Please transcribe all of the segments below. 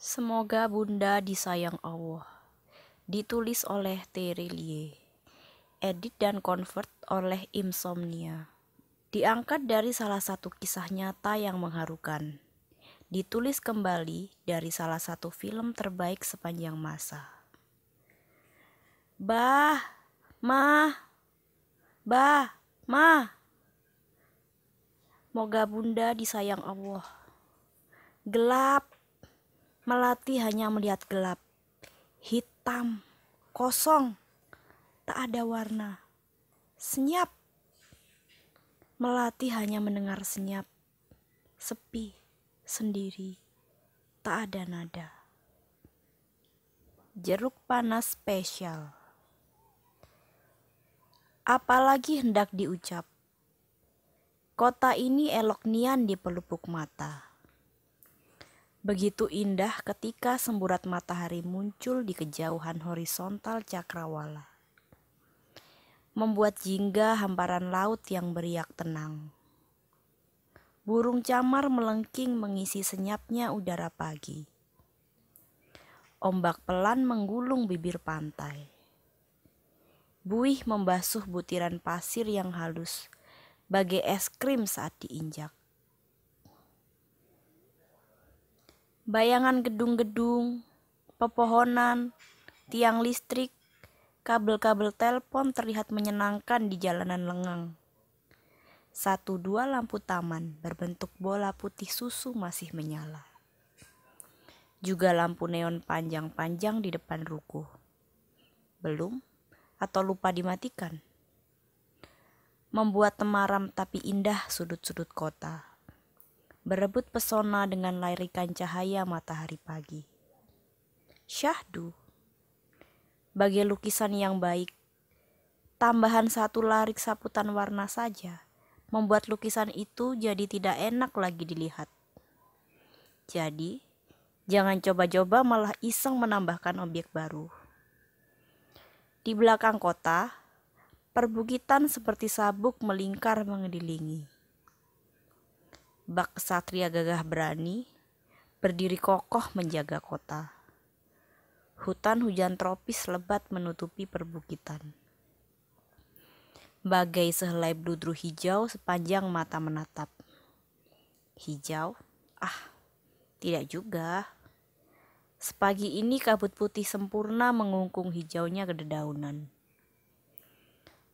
Semoga Bunda disayang Allah. Ditulis oleh Terilie. Edit dan convert oleh Insomnia. Diangkat dari salah satu kisah nyata yang mengharukan. Ditulis kembali dari salah satu film terbaik sepanjang masa. Bah, ma, bah, ma. Moga Bunda disayang Allah. Gelap, Melati hanya melihat gelap, hitam, kosong, tak ada warna. Senyap. Melati hanya mendengar senyap, sepi, sendiri, tak ada nada. Jeruk panas spesial. Apalagi hendak diucap. Kota ini elok nian di pelupuk mata. Begitu indah ketika semburat matahari muncul di kejauhan horizontal cakrawala. Membuat jingga hamparan laut yang beriak tenang. Burung camar melengking mengisi senyapnya udara pagi. Ombak pelan menggulung bibir pantai. Buih membasuh butiran pasir yang halus, bagai es krim saat diinjak Bayangan gedung-gedung, pepohonan, tiang listrik, kabel-kabel telepon terlihat menyenangkan di jalanan lengang. Satu dua lampu taman berbentuk bola putih susu masih menyala. Juga lampu neon panjang-panjang di depan ruko. Belum atau lupa dimatikan. Membuat temaram tapi indah sudut-sudut kota berebut pesona dengan lairikan cahaya matahari pagi. Syahdu, bagi lukisan yang baik, tambahan satu larik saputan warna saja membuat lukisan itu jadi tidak enak lagi dilihat. Jadi, jangan coba-coba malah iseng menambahkan objek baru. Di belakang kota, perbukitan seperti sabuk melingkar mengelilingi bak kesatria gagah berani, berdiri kokoh menjaga kota. Hutan hujan tropis lebat menutupi perbukitan. Bagai sehelai bludru hijau sepanjang mata menatap. Hijau? Ah, tidak juga. Sepagi ini kabut putih sempurna mengungkung hijaunya kededaunan.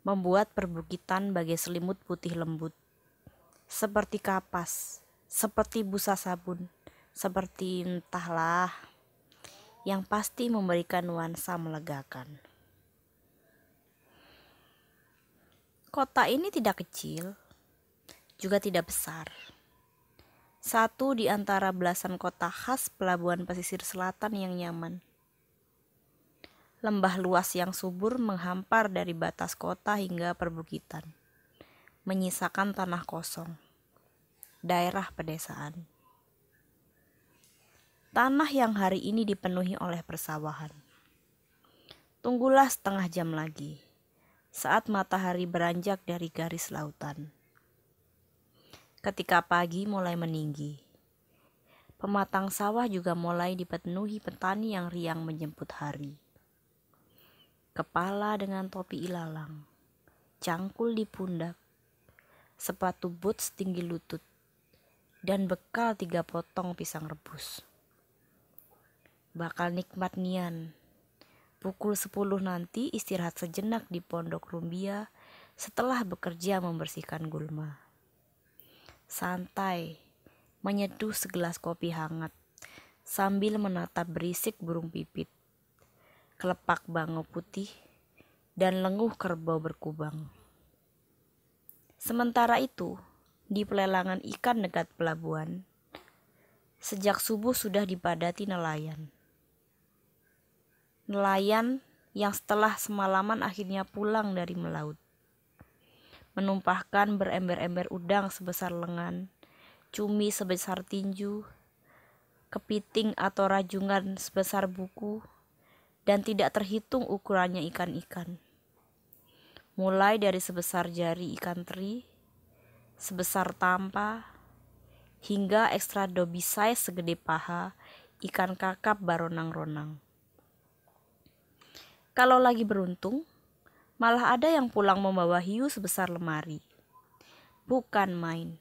Membuat perbukitan bagai selimut putih lembut seperti kapas, seperti busa sabun, seperti entahlah yang pasti memberikan nuansa melegakan. Kota ini tidak kecil, juga tidak besar. Satu di antara belasan kota khas pelabuhan pesisir selatan yang nyaman. Lembah luas yang subur menghampar dari batas kota hingga perbukitan menyisakan tanah kosong, daerah pedesaan. Tanah yang hari ini dipenuhi oleh persawahan. Tunggulah setengah jam lagi, saat matahari beranjak dari garis lautan. Ketika pagi mulai meninggi, pematang sawah juga mulai dipenuhi petani yang riang menjemput hari kepala dengan topi ilalang, cangkul di pundak, sepatu boots tinggi lutut, dan bekal tiga potong pisang rebus. Bakal nikmat nian. Pukul sepuluh nanti istirahat sejenak di pondok rumbia setelah bekerja membersihkan gulma. Santai, menyeduh segelas kopi hangat sambil menatap berisik burung pipit, kelepak bangau putih, dan lenguh kerbau berkubang. Sementara itu, di pelelangan ikan dekat pelabuhan, sejak subuh sudah dipadati nelayan. Nelayan yang setelah semalaman akhirnya pulang dari melaut, menumpahkan berember-ember udang sebesar lengan, cumi sebesar tinju, kepiting atau rajungan sebesar buku, dan tidak terhitung ukurannya ikan-ikan mulai dari sebesar jari ikan teri, sebesar tampa, hingga ekstra dobi size segede paha ikan kakap baronang-ronang. Kalau lagi beruntung, malah ada yang pulang membawa hiu sebesar lemari. Bukan main.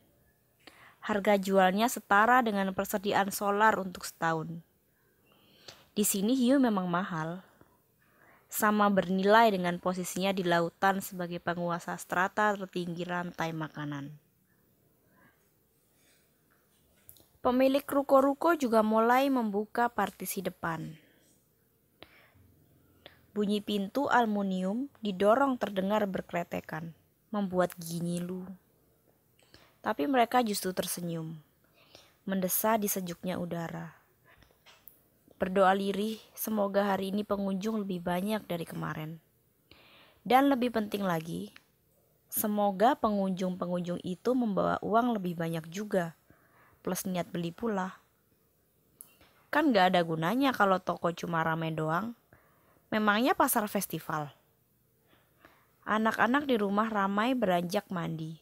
Harga jualnya setara dengan persediaan solar untuk setahun. Di sini hiu memang mahal, sama bernilai dengan posisinya di lautan sebagai penguasa strata tertinggi rantai makanan. Pemilik ruko-ruko juga mulai membuka partisi depan. Bunyi pintu aluminium didorong terdengar berkretekan, membuat ginyilu. Tapi mereka justru tersenyum, mendesah di sejuknya udara. Berdoa lirih, semoga hari ini pengunjung lebih banyak dari kemarin. Dan lebih penting lagi, semoga pengunjung-pengunjung itu membawa uang lebih banyak juga, plus niat beli pula. Kan gak ada gunanya kalau toko cuma ramai doang. Memangnya pasar festival. Anak-anak di rumah ramai beranjak mandi.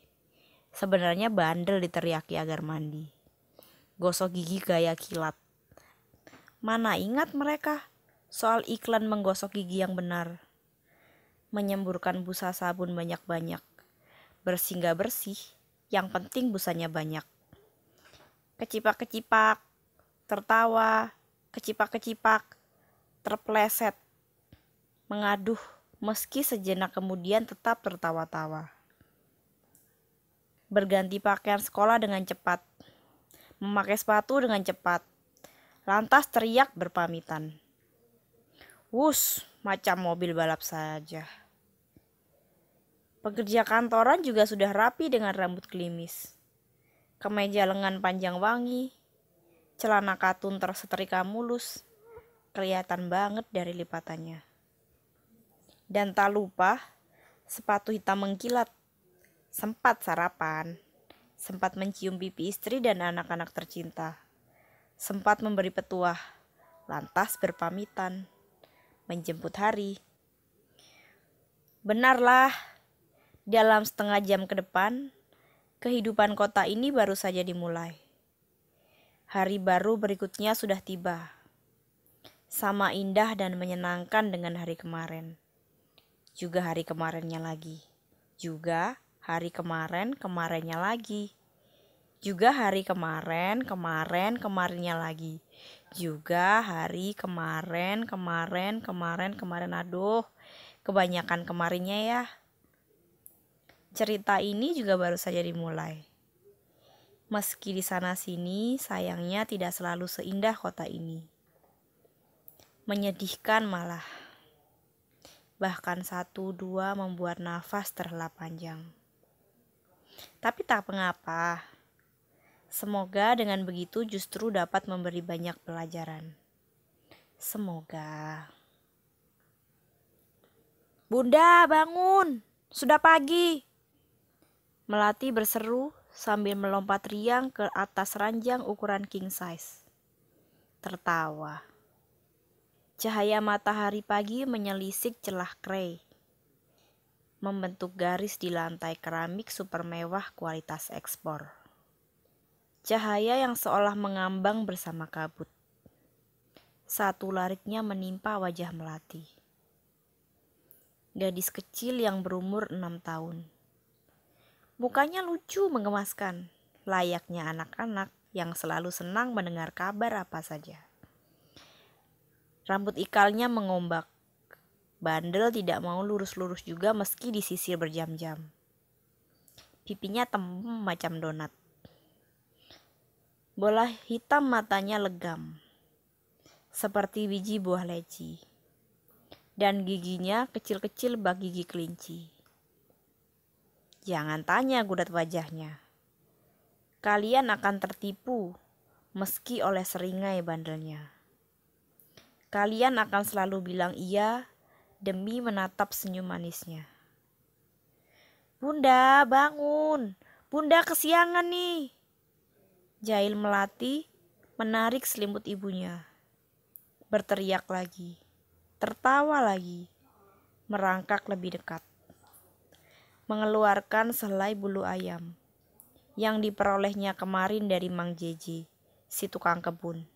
Sebenarnya bandel diteriaki agar mandi. Gosok gigi gaya kilat Mana ingat mereka soal iklan menggosok gigi yang benar. Menyemburkan busa sabun banyak-banyak. Bersih nggak bersih, yang penting busanya banyak. Kecipak-kecipak, tertawa, kecipak-kecipak, terpleset, mengaduh, meski sejenak kemudian tetap tertawa-tawa. Berganti pakaian sekolah dengan cepat, memakai sepatu dengan cepat, lantas teriak berpamitan. Wus, macam mobil balap saja. Pekerja kantoran juga sudah rapi dengan rambut klimis. Kemeja lengan panjang wangi, celana katun tersetrika mulus, kelihatan banget dari lipatannya. Dan tak lupa, sepatu hitam mengkilat. Sempat sarapan, sempat mencium pipi istri dan anak-anak tercinta sempat memberi petuah, lantas berpamitan, menjemput hari. Benarlah, dalam setengah jam ke depan, kehidupan kota ini baru saja dimulai. Hari baru berikutnya sudah tiba. Sama indah dan menyenangkan dengan hari kemarin. Juga hari kemarinnya lagi. Juga hari kemarin kemarinnya lagi juga hari kemarin, kemarin, kemarinnya lagi. Juga hari kemarin, kemarin, kemarin, kemarin. Aduh, kebanyakan kemarinnya ya. Cerita ini juga baru saja dimulai. Meski di sana sini, sayangnya tidak selalu seindah kota ini. Menyedihkan malah. Bahkan satu dua membuat nafas terhela panjang. Tapi tak mengapa, Semoga dengan begitu justru dapat memberi banyak pelajaran. Semoga. Bunda, bangun. Sudah pagi. Melati berseru sambil melompat riang ke atas ranjang ukuran king size. Tertawa. Cahaya matahari pagi menyelisik celah kray. Membentuk garis di lantai keramik super mewah kualitas ekspor. Cahaya yang seolah mengambang bersama kabut. Satu lariknya menimpa wajah Melati. Gadis kecil yang berumur enam tahun. Mukanya lucu mengemaskan, layaknya anak-anak yang selalu senang mendengar kabar apa saja. Rambut ikalnya mengombak. Bandel tidak mau lurus-lurus juga meski disisir berjam-jam. Pipinya tembem macam donat Bola hitam matanya legam, seperti biji buah leci, dan giginya kecil-kecil bagi gigi kelinci. Jangan tanya gudat wajahnya. Kalian akan tertipu meski oleh seringai bandelnya. Kalian akan selalu bilang iya demi menatap senyum manisnya. Bunda, bangun. Bunda kesiangan nih. Jail melati menarik selimut ibunya. Berteriak lagi, tertawa lagi, merangkak lebih dekat. Mengeluarkan selai bulu ayam yang diperolehnya kemarin dari Mang Jeje, si tukang kebun.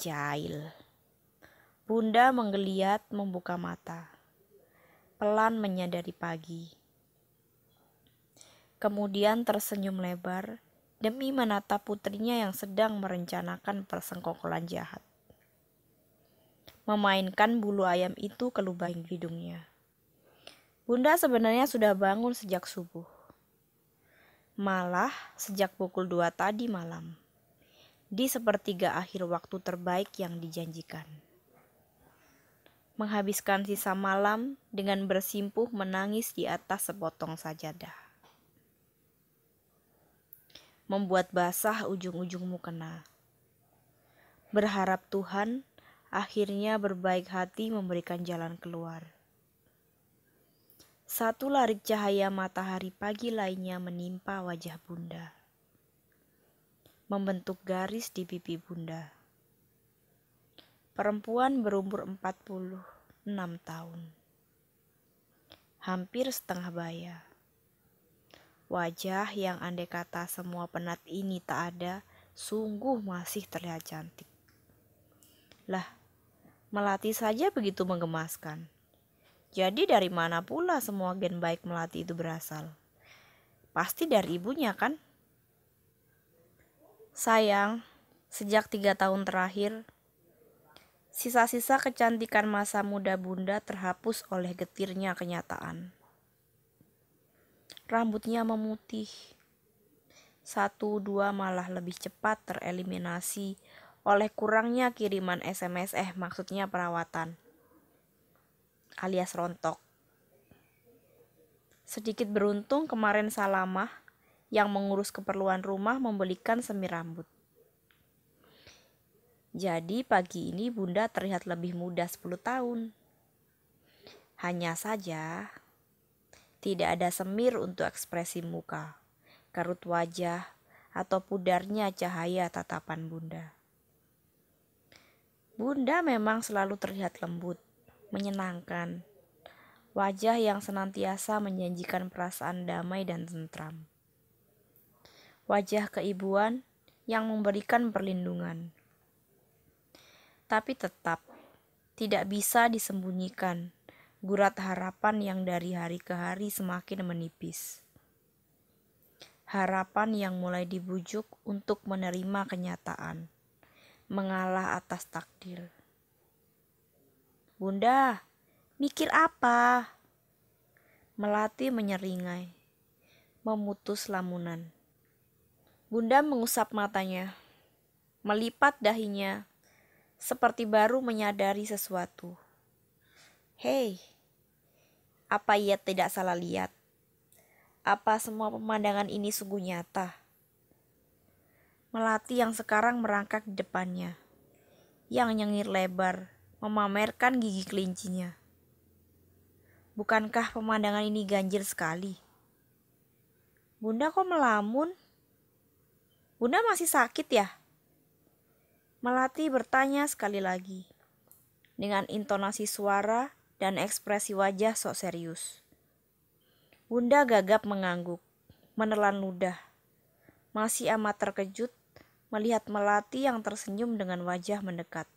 Jail. Bunda menggeliat membuka mata. Pelan menyadari pagi. Kemudian tersenyum lebar demi menata putrinya yang sedang merencanakan persengkokolan jahat. Memainkan bulu ayam itu ke lubang hidungnya. Bunda sebenarnya sudah bangun sejak subuh. Malah sejak pukul dua tadi malam. Di sepertiga akhir waktu terbaik yang dijanjikan. Menghabiskan sisa malam dengan bersimpuh menangis di atas sepotong sajadah membuat basah ujung ujung mukena. Berharap Tuhan akhirnya berbaik hati memberikan jalan keluar. Satu larik cahaya matahari pagi lainnya menimpa wajah Bunda, membentuk garis di pipi Bunda. Perempuan berumur 46 tahun, hampir setengah bayar. Wajah yang andai kata semua penat ini tak ada, sungguh masih terlihat cantik. Lah, melati saja begitu menggemaskan. Jadi dari mana pula semua gen baik melati itu berasal? Pasti dari ibunya kan? Sayang, sejak tiga tahun terakhir, sisa-sisa kecantikan masa muda bunda terhapus oleh getirnya kenyataan rambutnya memutih. Satu dua malah lebih cepat tereliminasi oleh kurangnya kiriman SMS eh maksudnya perawatan alias rontok. Sedikit beruntung kemarin Salamah yang mengurus keperluan rumah membelikan semi rambut. Jadi pagi ini Bunda terlihat lebih muda 10 tahun. Hanya saja tidak ada semir untuk ekspresi muka, kerut wajah, atau pudarnya cahaya tatapan bunda. Bunda memang selalu terlihat lembut, menyenangkan, wajah yang senantiasa menjanjikan perasaan damai dan tentram. Wajah keibuan yang memberikan perlindungan. Tapi tetap tidak bisa disembunyikan gurat harapan yang dari hari ke hari semakin menipis. Harapan yang mulai dibujuk untuk menerima kenyataan, mengalah atas takdir. Bunda, mikir apa? Melati menyeringai, memutus lamunan. Bunda mengusap matanya, melipat dahinya, seperti baru menyadari sesuatu. Hei, apa ia tidak salah lihat? Apa semua pemandangan ini sungguh nyata? Melati yang sekarang merangkak di depannya, yang nyengir lebar, memamerkan gigi kelincinya. Bukankah pemandangan ini ganjil sekali? Bunda kok melamun? Bunda masih sakit ya? Melati bertanya sekali lagi. Dengan intonasi suara dan ekspresi wajah sok serius. Bunda gagap mengangguk, menelan ludah. Masih amat terkejut melihat Melati yang tersenyum dengan wajah mendekat.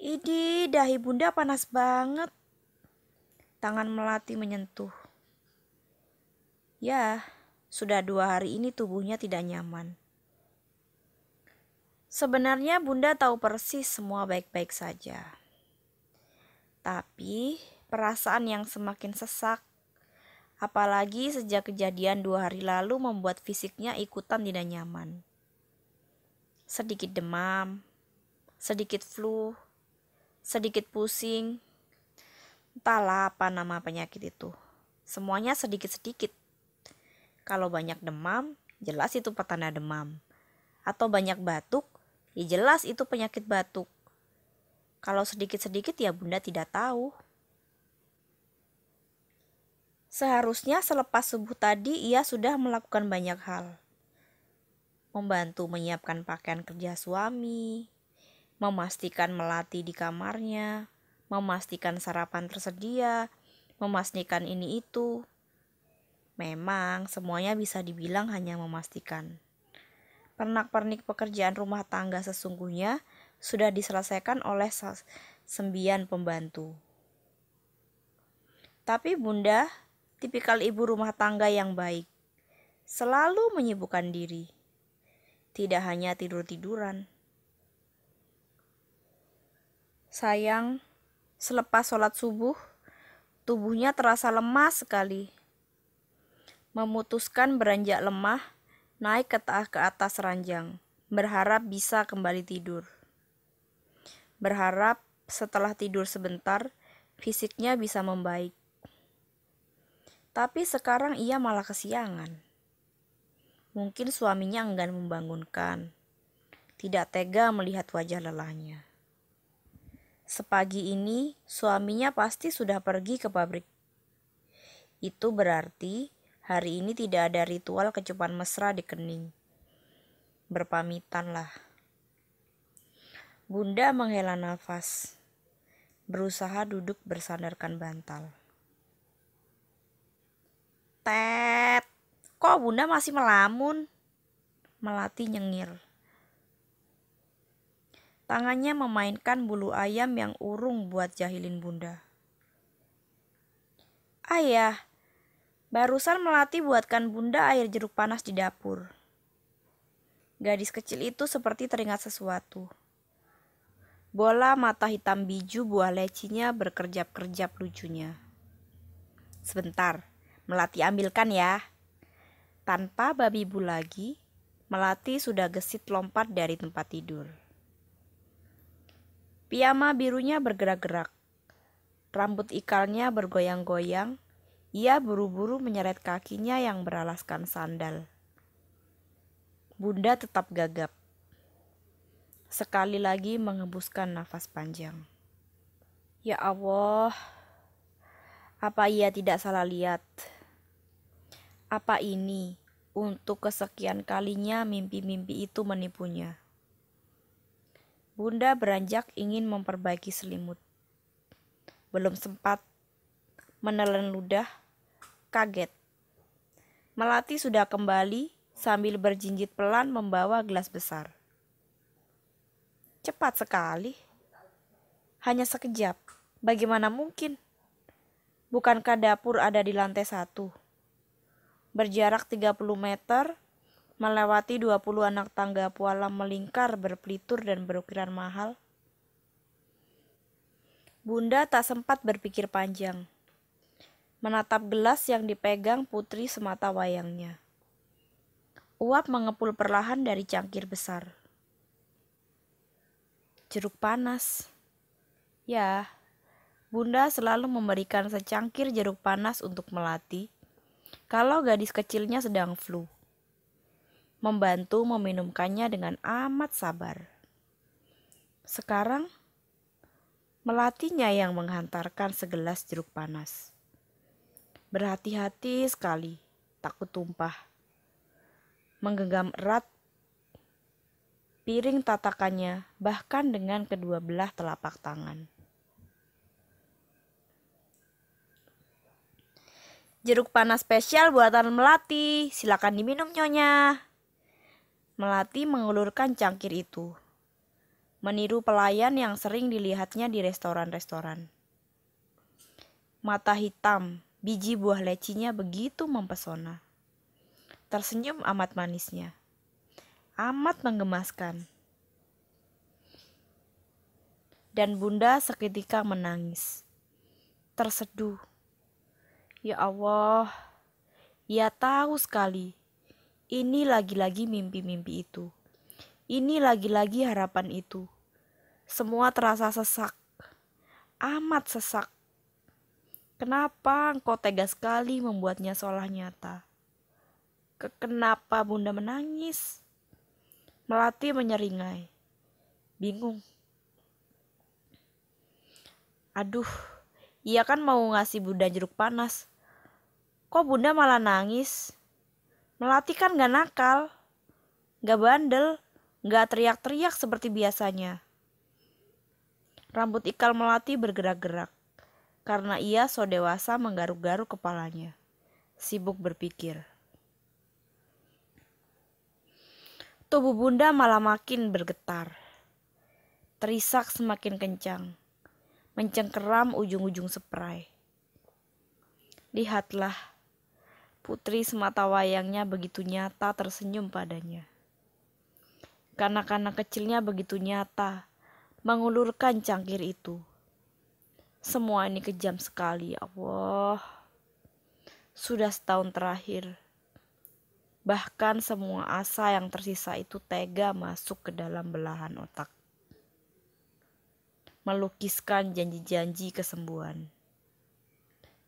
Idi, dahi bunda panas banget. Tangan Melati menyentuh. Ya, sudah dua hari ini tubuhnya tidak nyaman. Sebenarnya bunda tahu persis semua baik-baik saja. Tapi perasaan yang semakin sesak, apalagi sejak kejadian dua hari lalu membuat fisiknya ikutan tidak nyaman. Sedikit demam, sedikit flu, sedikit pusing, entahlah apa nama penyakit itu. Semuanya sedikit-sedikit. Kalau banyak demam, jelas itu petanda demam. Atau banyak batuk, ya jelas itu penyakit batuk. Kalau sedikit-sedikit ya bunda tidak tahu. Seharusnya selepas subuh tadi ia sudah melakukan banyak hal. Membantu menyiapkan pakaian kerja suami, memastikan melati di kamarnya, memastikan sarapan tersedia, memastikan ini itu. Memang semuanya bisa dibilang hanya memastikan. Pernak-pernik pekerjaan rumah tangga sesungguhnya sudah diselesaikan oleh sembilan pembantu. Tapi Bunda tipikal ibu rumah tangga yang baik, selalu menyibukkan diri, tidak hanya tidur-tiduran. Sayang, selepas sholat subuh, tubuhnya terasa lemah sekali. Memutuskan beranjak lemah, naik ke atas ranjang, berharap bisa kembali tidur berharap setelah tidur sebentar fisiknya bisa membaik. Tapi sekarang ia malah kesiangan. Mungkin suaminya enggan membangunkan, tidak tega melihat wajah lelahnya. Sepagi ini suaminya pasti sudah pergi ke pabrik. Itu berarti hari ini tidak ada ritual kecupan mesra di kening. Berpamitanlah. Bunda menghela nafas, berusaha duduk bersandarkan bantal. Tet, kok bunda masih melamun? Melati nyengir. Tangannya memainkan bulu ayam yang urung buat jahilin bunda. Ayah, barusan Melati buatkan bunda air jeruk panas di dapur. Gadis kecil itu seperti teringat sesuatu. Bola mata hitam biju buah lecinya berkerjap-kerjap lucunya. Sebentar, Melati ambilkan ya. Tanpa babi bu lagi, Melati sudah gesit lompat dari tempat tidur. Piyama birunya bergerak-gerak. Rambut ikalnya bergoyang-goyang. Ia buru-buru menyeret kakinya yang beralaskan sandal. Bunda tetap gagap sekali lagi mengembuskan nafas panjang. Ya Allah, apa ia tidak salah lihat? Apa ini untuk kesekian kalinya mimpi-mimpi itu menipunya? Bunda beranjak ingin memperbaiki selimut. Belum sempat menelan ludah, kaget. Melati sudah kembali sambil berjinjit pelan membawa gelas besar. Cepat sekali. Hanya sekejap. Bagaimana mungkin? Bukankah dapur ada di lantai satu? Berjarak 30 meter, melewati 20 anak tangga pualam melingkar berpelitur dan berukiran mahal. Bunda tak sempat berpikir panjang. Menatap gelas yang dipegang putri semata wayangnya. Uap mengepul perlahan dari cangkir besar jeruk panas. Ya, Bunda selalu memberikan secangkir jeruk panas untuk Melati kalau gadis kecilnya sedang flu. Membantu meminumkannya dengan amat sabar. Sekarang, Melatinya yang menghantarkan segelas jeruk panas. Berhati-hati sekali, takut tumpah. Menggenggam erat piring tatakannya, bahkan dengan kedua belah telapak tangan. Jeruk panas spesial buatan Melati, silakan diminum nyonya. Melati mengulurkan cangkir itu, meniru pelayan yang sering dilihatnya di restoran-restoran. Mata hitam, biji buah lecinya begitu mempesona. Tersenyum amat manisnya amat mengemaskan Dan bunda seketika menangis. Terseduh. Ya Allah, ia tahu sekali. Ini lagi-lagi mimpi-mimpi itu. Ini lagi-lagi harapan itu. Semua terasa sesak. Amat sesak. Kenapa engkau tega sekali membuatnya seolah nyata? Kenapa bunda menangis? Melati menyeringai. Bingung. Aduh, ia kan mau ngasih Bunda jeruk panas. Kok Bunda malah nangis? Melati kan gak nakal, gak bandel, gak teriak-teriak seperti biasanya. Rambut ikal Melati bergerak-gerak karena ia so dewasa menggaruk-garuk kepalanya, sibuk berpikir. Tubuh bunda malah makin bergetar. Terisak semakin kencang. Mencengkeram ujung-ujung seprai. Lihatlah, putri semata wayangnya begitu nyata tersenyum padanya. Kanak-kanak kecilnya begitu nyata mengulurkan cangkir itu. Semua ini kejam sekali, ya Allah. Sudah setahun terakhir, Bahkan semua asa yang tersisa itu tega masuk ke dalam belahan otak. Melukiskan janji-janji kesembuhan.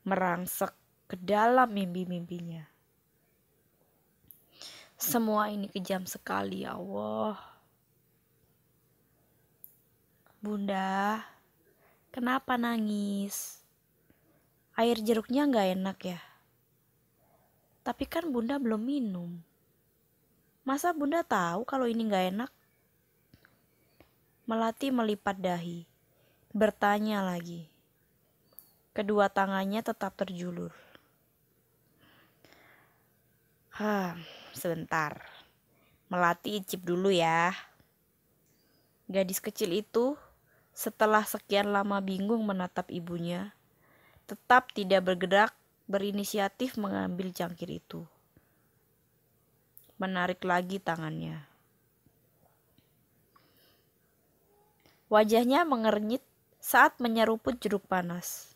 Merangsek ke dalam mimpi-mimpinya. Semua ini kejam sekali ya Allah. Bunda, kenapa nangis? Air jeruknya nggak enak ya? Tapi kan bunda belum minum. Masa bunda tahu kalau ini nggak enak? Melati melipat dahi. Bertanya lagi. Kedua tangannya tetap terjulur. Hah, sebentar. Melati icip dulu ya. Gadis kecil itu setelah sekian lama bingung menatap ibunya, tetap tidak bergerak berinisiatif mengambil cangkir itu. Menarik lagi tangannya. Wajahnya mengernyit saat menyeruput jeruk panas.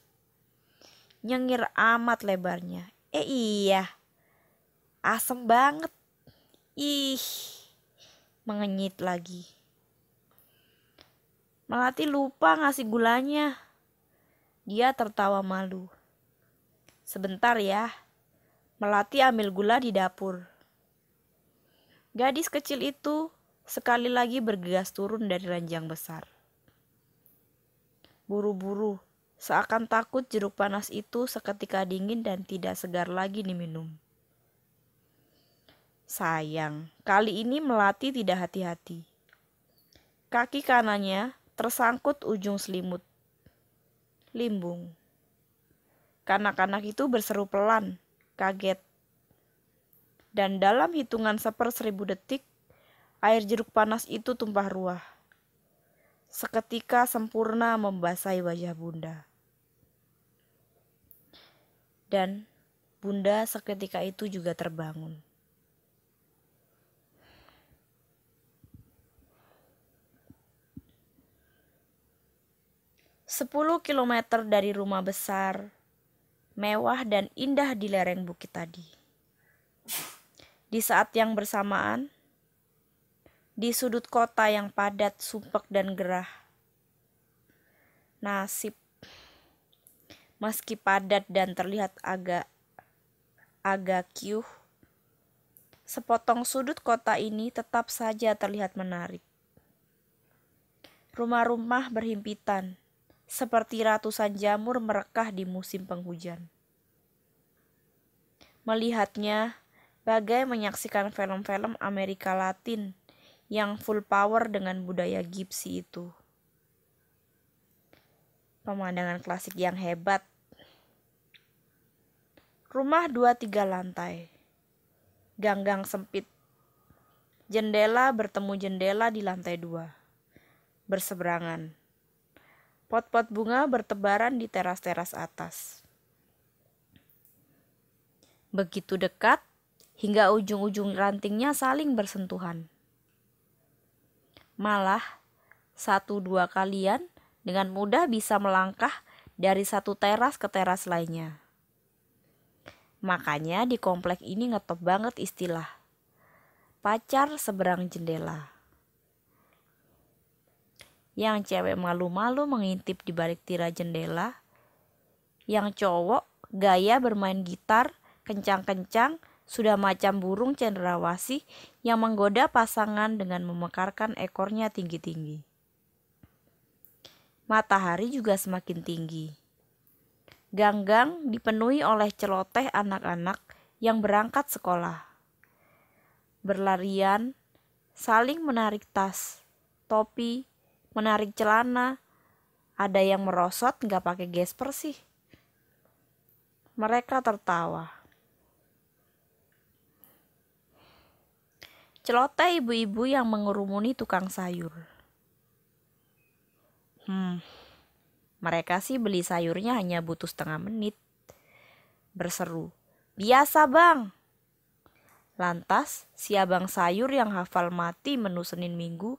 Nyengir amat lebarnya. Eh iya, asem banget. Ih, mengenyit lagi. Melati lupa ngasih gulanya. Dia tertawa malu. Sebentar ya. Melati ambil gula di dapur. Gadis kecil itu sekali lagi bergegas turun dari ranjang besar. Buru-buru, seakan takut jeruk panas itu seketika dingin dan tidak segar lagi diminum. Sayang, kali ini Melati tidak hati-hati. Kaki kanannya tersangkut ujung selimut. Limbung. Kanak-kanak itu berseru pelan, kaget. Dan dalam hitungan seper seribu detik, air jeruk panas itu tumpah ruah. Seketika sempurna membasahi wajah bunda. Dan bunda seketika itu juga terbangun. Sepuluh kilometer dari rumah besar, mewah dan indah di lereng bukit tadi. Di saat yang bersamaan, di sudut kota yang padat, sumpek, dan gerah, nasib meski padat dan terlihat agak agak kiuh, sepotong sudut kota ini tetap saja terlihat menarik. Rumah-rumah berhimpitan, seperti ratusan jamur merekah di musim penghujan. Melihatnya, bagai menyaksikan film-film Amerika Latin yang full power dengan budaya gipsi itu. Pemandangan klasik yang hebat. Rumah dua tiga lantai. Ganggang sempit. Jendela bertemu jendela di lantai dua. Berseberangan. Pot-pot bunga bertebaran di teras-teras atas. Begitu dekat, hingga ujung-ujung rantingnya saling bersentuhan. Malah, satu dua kalian dengan mudah bisa melangkah dari satu teras ke teras lainnya. Makanya di komplek ini ngetop banget istilah pacar seberang jendela yang cewek malu-malu mengintip di balik tirai jendela, yang cowok gaya bermain gitar kencang-kencang sudah macam burung cendrawasih yang menggoda pasangan dengan memekarkan ekornya tinggi-tinggi. Matahari juga semakin tinggi. Ganggang dipenuhi oleh celoteh anak-anak yang berangkat sekolah. Berlarian, saling menarik tas, topi, menarik celana. Ada yang merosot nggak pakai gesper sih. Mereka tertawa. Celoteh ibu-ibu yang mengerumuni tukang sayur. Hmm, mereka sih beli sayurnya hanya butuh setengah menit. Berseru, biasa bang. Lantas, si abang sayur yang hafal mati menu Senin Minggu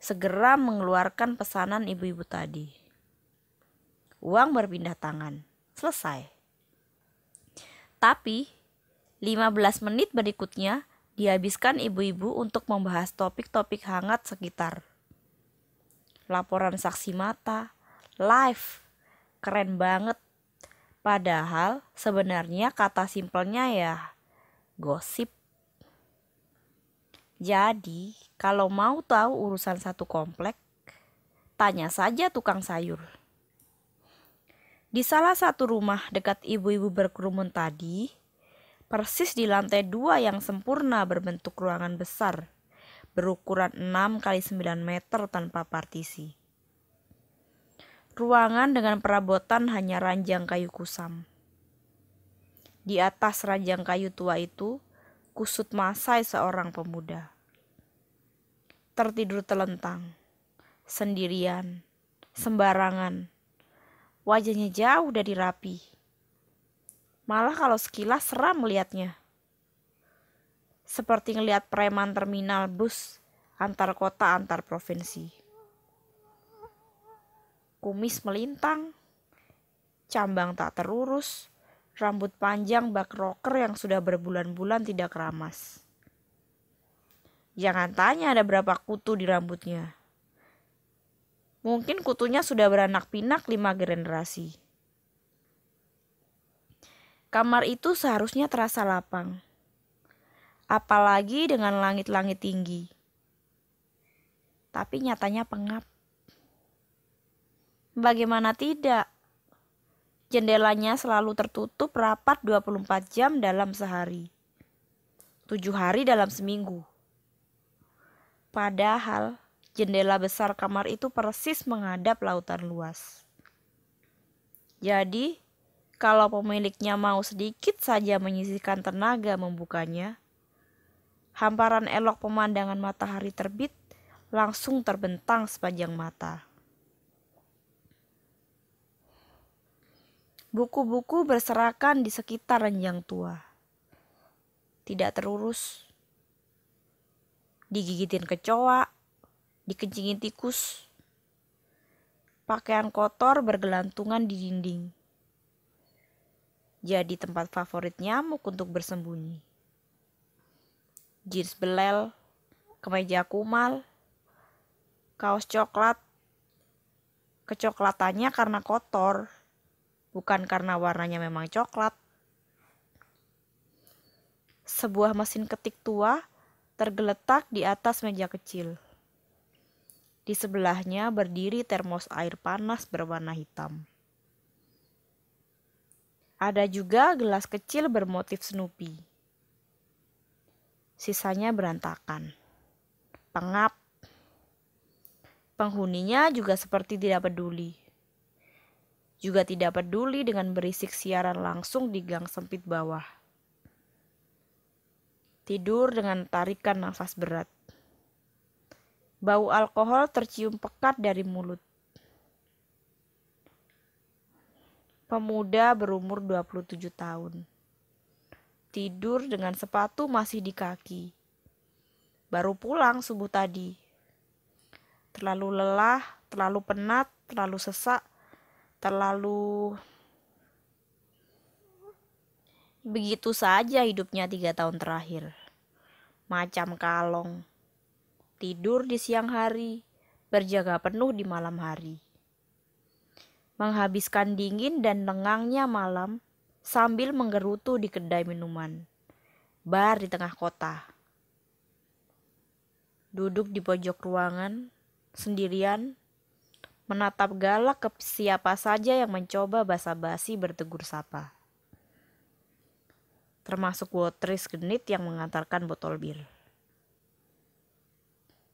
segera mengeluarkan pesanan ibu-ibu tadi. Uang berpindah tangan. Selesai. Tapi 15 menit berikutnya dihabiskan ibu-ibu untuk membahas topik-topik hangat sekitar. Laporan saksi mata, live, keren banget. Padahal sebenarnya kata simpelnya ya gosip. Jadi kalau mau tahu urusan satu komplek, tanya saja tukang sayur. Di salah satu rumah dekat ibu-ibu berkerumun tadi, persis di lantai dua yang sempurna berbentuk ruangan besar, berukuran 6 x 9 meter tanpa partisi. Ruangan dengan perabotan hanya ranjang kayu kusam. Di atas ranjang kayu tua itu, kusut masai seorang pemuda tertidur telentang, sendirian, sembarangan. Wajahnya jauh dari rapi. Malah kalau sekilas seram melihatnya. Seperti ngelihat preman terminal bus antar kota antar provinsi. Kumis melintang, cambang tak terurus, rambut panjang bak rocker yang sudah berbulan-bulan tidak keramas. Jangan tanya ada berapa kutu di rambutnya. Mungkin kutunya sudah beranak pinak lima generasi. Kamar itu seharusnya terasa lapang. Apalagi dengan langit-langit tinggi. Tapi nyatanya pengap. Bagaimana tidak? Jendelanya selalu tertutup rapat 24 jam dalam sehari. 7 hari dalam seminggu. Padahal jendela besar kamar itu persis menghadap lautan luas. Jadi, kalau pemiliknya mau sedikit saja menyisihkan tenaga membukanya, hamparan elok pemandangan matahari terbit langsung terbentang sepanjang mata. Buku-buku berserakan di sekitar ranjang tua. Tidak terurus, digigitin kecoa, dikencingin tikus. Pakaian kotor bergelantungan di dinding. Jadi tempat favorit nyamuk untuk bersembunyi. Jeans belel, kemeja kumal, kaos coklat. Kecoklatannya karena kotor, bukan karena warnanya memang coklat. Sebuah mesin ketik tua tergeletak di atas meja kecil. Di sebelahnya berdiri termos air panas berwarna hitam. Ada juga gelas kecil bermotif Snoopy. Sisanya berantakan, pengap. Penghuninya juga seperti tidak peduli. Juga tidak peduli dengan berisik siaran langsung di gang sempit bawah tidur dengan tarikan nafas berat. Bau alkohol tercium pekat dari mulut. Pemuda berumur 27 tahun. Tidur dengan sepatu masih di kaki. Baru pulang subuh tadi. Terlalu lelah, terlalu penat, terlalu sesak, terlalu Begitu saja hidupnya tiga tahun terakhir. Macam kalong. Tidur di siang hari, berjaga penuh di malam hari. Menghabiskan dingin dan lengangnya malam sambil menggerutu di kedai minuman. Bar di tengah kota. Duduk di pojok ruangan, sendirian, menatap galak ke siapa saja yang mencoba basa-basi bertegur sapa termasuk Wateris genit yang mengantarkan botol bir.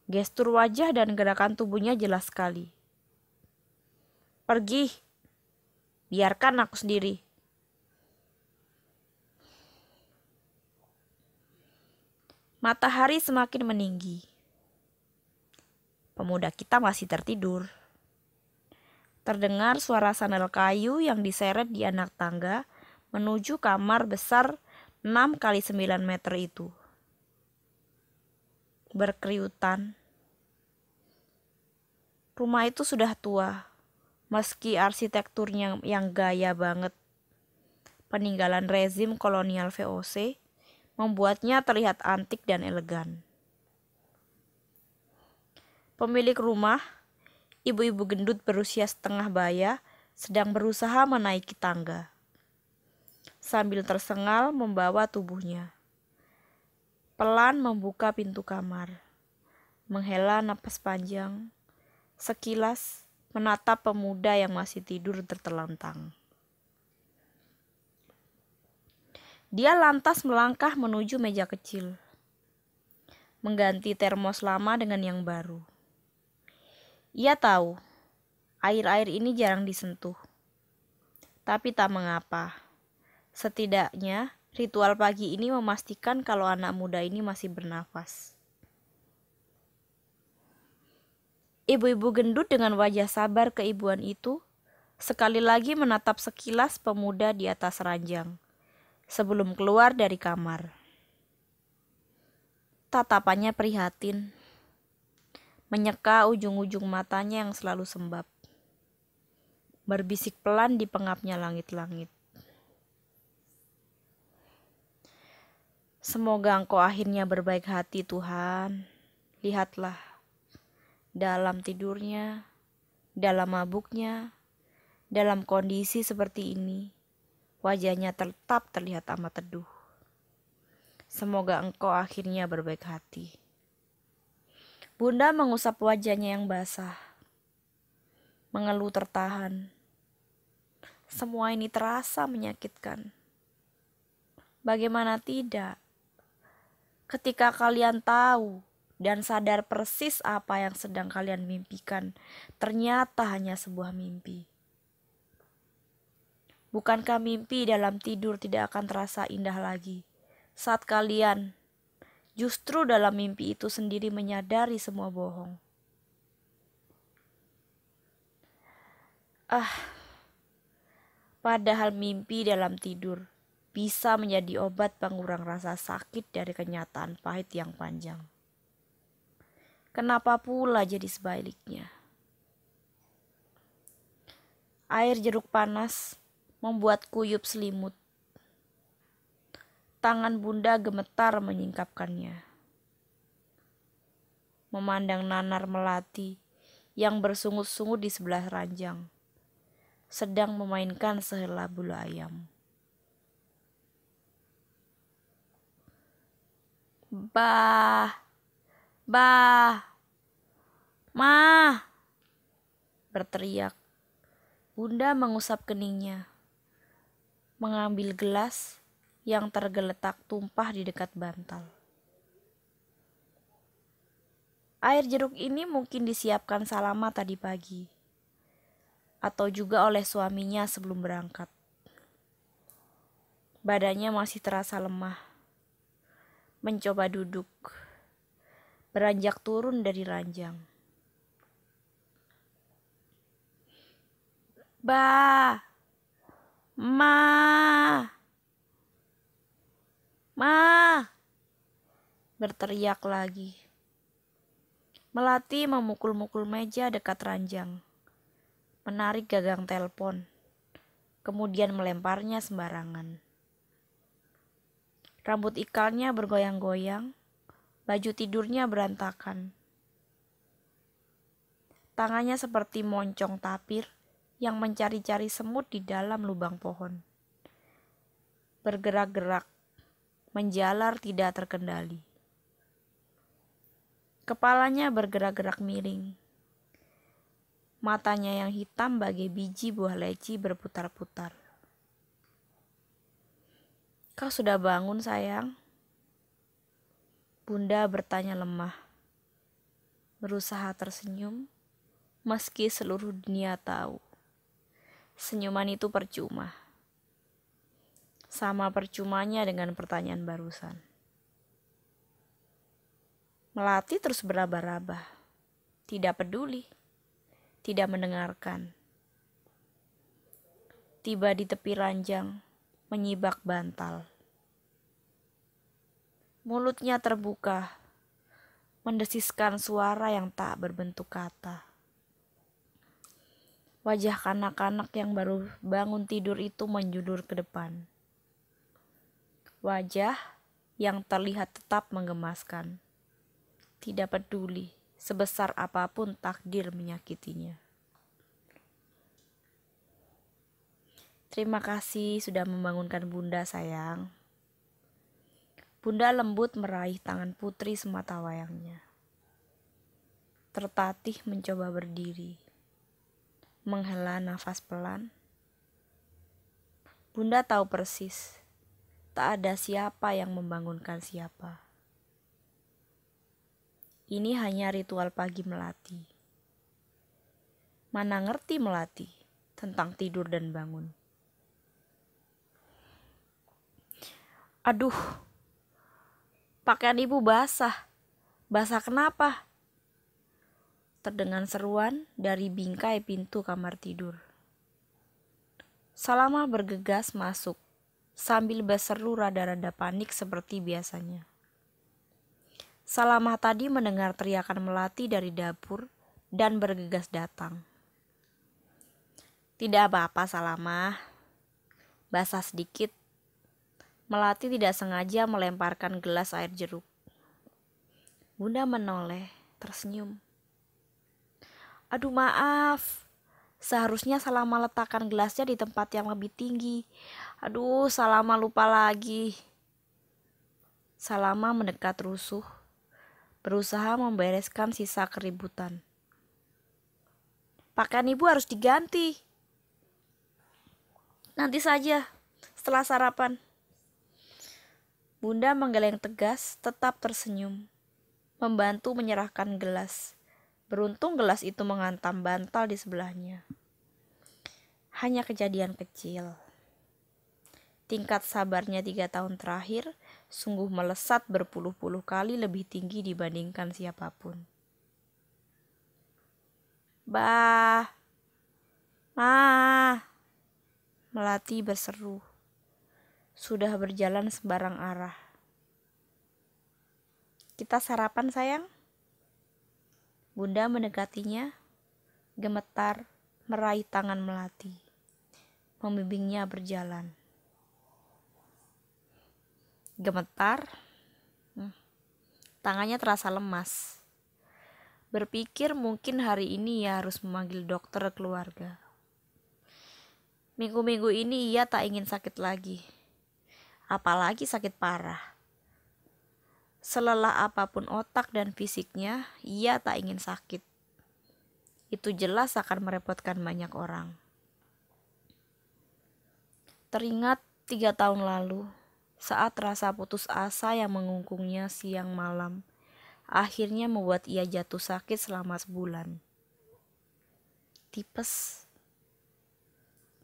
Gestur wajah dan gerakan tubuhnya jelas sekali. Pergi. Biarkan aku sendiri. Matahari semakin meninggi. Pemuda kita masih tertidur. Terdengar suara sandal kayu yang diseret di anak tangga menuju kamar besar 6 kali 9 meter itu berkeriutan. Rumah itu sudah tua, meski arsitekturnya yang gaya banget. Peninggalan rezim kolonial VOC membuatnya terlihat antik dan elegan. Pemilik rumah, ibu-ibu gendut berusia setengah baya, sedang berusaha menaiki tangga sambil tersengal membawa tubuhnya. Pelan membuka pintu kamar, menghela nafas panjang, sekilas menatap pemuda yang masih tidur tertelantang. Dia lantas melangkah menuju meja kecil, mengganti termos lama dengan yang baru. Ia tahu air-air ini jarang disentuh, tapi tak mengapa Setidaknya, ritual pagi ini memastikan kalau anak muda ini masih bernafas. Ibu-ibu gendut dengan wajah sabar keibuan itu sekali lagi menatap sekilas pemuda di atas ranjang sebelum keluar dari kamar. Tatapannya prihatin, menyeka ujung-ujung matanya yang selalu sembab, berbisik pelan di pengapnya langit-langit. Semoga engkau akhirnya berbaik hati Tuhan. Lihatlah, dalam tidurnya, dalam mabuknya, dalam kondisi seperti ini, wajahnya tetap terlihat amat teduh. Semoga engkau akhirnya berbaik hati. Bunda mengusap wajahnya yang basah, mengeluh tertahan. Semua ini terasa menyakitkan. Bagaimana tidak? ketika kalian tahu dan sadar persis apa yang sedang kalian mimpikan, ternyata hanya sebuah mimpi. Bukankah mimpi dalam tidur tidak akan terasa indah lagi? Saat kalian justru dalam mimpi itu sendiri menyadari semua bohong. Ah, padahal mimpi dalam tidur bisa menjadi obat pengurang rasa sakit dari kenyataan pahit yang panjang. Kenapa pula jadi sebaliknya? Air jeruk panas membuat kuyup selimut. Tangan bunda gemetar menyingkapkannya. Memandang nanar melati yang bersungut-sungut di sebelah ranjang, sedang memainkan sehelai bulu ayam. bah bah mah berteriak bunda mengusap keningnya mengambil gelas yang tergeletak tumpah di dekat bantal Air jeruk ini mungkin disiapkan Salama tadi pagi, atau juga oleh suaminya sebelum berangkat. Badannya masih terasa lemah, mencoba duduk, beranjak turun dari ranjang. Ba, ma, ma, berteriak lagi. Melati memukul-mukul meja dekat ranjang, menarik gagang telepon, kemudian melemparnya sembarangan. Rambut ikalnya bergoyang-goyang, baju tidurnya berantakan. Tangannya seperti moncong tapir yang mencari-cari semut di dalam lubang pohon. Bergerak-gerak, menjalar tidak terkendali. Kepalanya bergerak-gerak miring. Matanya yang hitam bagai biji buah leci berputar-putar. Kau sudah bangun, sayang? Bunda bertanya lemah. Berusaha tersenyum, meski seluruh dunia tahu. Senyuman itu percuma. Sama percumanya dengan pertanyaan barusan. Melati terus beraba laba tidak peduli, tidak mendengarkan. Tiba di tepi ranjang, menyibak bantal. Mulutnya terbuka, mendesiskan suara yang tak berbentuk kata. Wajah kanak-kanak yang baru bangun tidur itu menjulur ke depan. Wajah yang terlihat tetap menggemaskan. Tidak peduli sebesar apapun takdir menyakitinya. Terima kasih sudah membangunkan Bunda, sayang. Bunda lembut meraih tangan putri semata wayangnya. Tertatih mencoba berdiri. Menghela nafas pelan. Bunda tahu persis, tak ada siapa yang membangunkan siapa. Ini hanya ritual pagi melati. Mana ngerti melati tentang tidur dan bangun. Aduh, pakaian ibu basah. Basah kenapa? Terdengar seruan dari bingkai pintu kamar tidur. Salama bergegas masuk sambil berseru rada-rada panik seperti biasanya. Salamah tadi mendengar teriakan melati dari dapur dan bergegas datang. Tidak apa-apa Salamah, basah sedikit Melati tidak sengaja melemparkan gelas air jeruk. Bunda menoleh, tersenyum. Aduh maaf, seharusnya salah letakkan gelasnya di tempat yang lebih tinggi. Aduh, Salama lupa lagi. Salama mendekat rusuh, berusaha membereskan sisa keributan. Pakaian ibu harus diganti. Nanti saja, setelah sarapan. Bunda menggeleng tegas, tetap tersenyum. Membantu menyerahkan gelas. Beruntung gelas itu mengantam bantal di sebelahnya. Hanya kejadian kecil. Tingkat sabarnya tiga tahun terakhir sungguh melesat berpuluh-puluh kali lebih tinggi dibandingkan siapapun. Bah, Ma, Melati berseru sudah berjalan sembarang arah. Kita sarapan sayang? Bunda mendekatinya, gemetar, meraih tangan melati. Membimbingnya berjalan. Gemetar, hmm, tangannya terasa lemas. Berpikir mungkin hari ini ia harus memanggil dokter keluarga. Minggu-minggu ini ia tak ingin sakit lagi apalagi sakit parah. Selelah apapun otak dan fisiknya, ia tak ingin sakit. Itu jelas akan merepotkan banyak orang. Teringat tiga tahun lalu, saat rasa putus asa yang mengungkungnya siang malam, akhirnya membuat ia jatuh sakit selama sebulan. Tipes.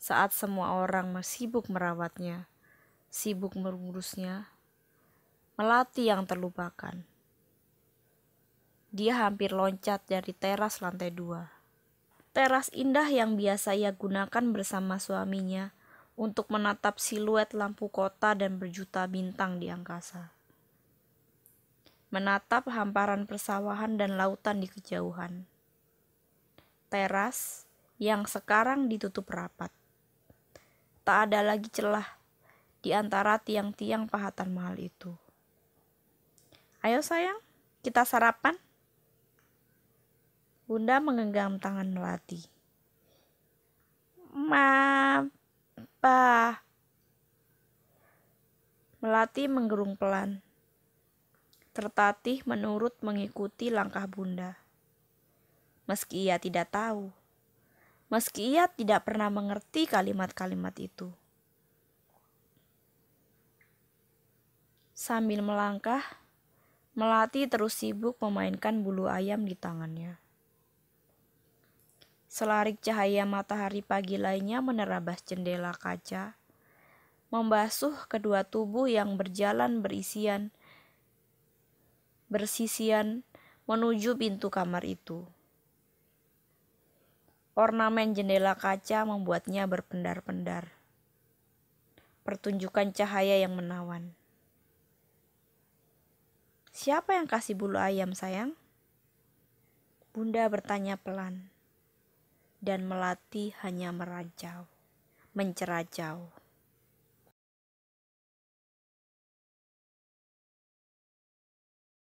Saat semua orang masih sibuk merawatnya, sibuk mengurusnya, melati yang terlupakan. Dia hampir loncat dari teras lantai dua. Teras indah yang biasa ia gunakan bersama suaminya untuk menatap siluet lampu kota dan berjuta bintang di angkasa. Menatap hamparan persawahan dan lautan di kejauhan. Teras yang sekarang ditutup rapat. Tak ada lagi celah di antara tiang-tiang pahatan mahal itu. Ayo sayang, kita sarapan. Bunda menggenggam tangan Melati. Ma, pa. Melati menggerung pelan. Tertatih menurut mengikuti langkah Bunda. Meski ia tidak tahu, meski ia tidak pernah mengerti kalimat-kalimat itu. Sambil melangkah, Melati terus sibuk memainkan bulu ayam di tangannya. Selarik cahaya matahari pagi lainnya menerabas jendela kaca, membasuh kedua tubuh yang berjalan berisian, bersisian menuju pintu kamar itu. Ornamen jendela kaca membuatnya berpendar-pendar. Pertunjukan cahaya yang menawan. Siapa yang kasih bulu ayam, sayang? Bunda bertanya pelan. Dan Melati hanya merajau, mencerajau.